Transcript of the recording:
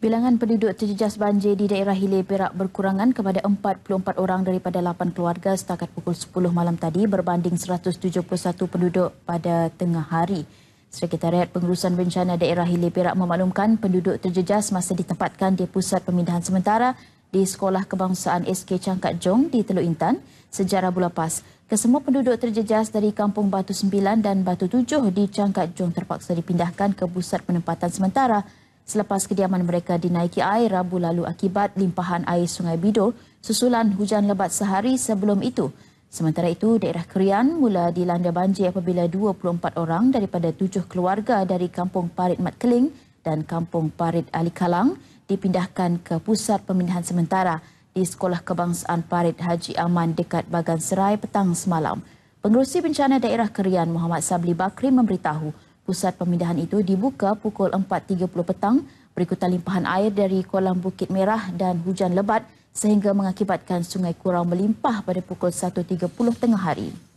Bilangan penduduk terjejas banjir di daerah Hilir Perak berkurangan kepada 44 orang daripada 8 keluarga setakat pukul 10 malam tadi berbanding 171 penduduk pada tengah hari. Sekretariat Pengurusan Bencana Daerah Hilir Perak memaklumkan penduduk terjejas masa ditempatkan di pusat pemindahan sementara di Sekolah Kebangsaan SK Cangkat Jong di Teluk Intan sejak Rabu lepas. Kesemua penduduk terjejas dari Kampung Batu 9 dan Batu 7 di Cangkat Jong terpaksa dipindahkan ke pusat penempatan sementara selepas kediaman mereka dinaiki air Rabu lalu akibat limpahan air Sungai Bidol susulan hujan lebat sehari sebelum itu. Sementara itu, daerah Kerian mula dilanda banjir apabila 24 orang daripada tujuh keluarga dari Kampung Parit Mat Keling dan Kampung Parit Ali Kalang dipindahkan ke pusat pemindahan sementara di Sekolah Kebangsaan Parit Haji Aman dekat Bagan Serai petang semalam. Pengerusi Bencana Daerah Kerian Muhammad Sabli Bakri memberitahu, Pusat pemindahan itu dibuka pukul 4.30 petang berikutan limpahan air dari kolam Bukit Merah dan hujan lebat sehingga mengakibatkan sungai kurau melimpah pada pukul 1.30 tengah hari.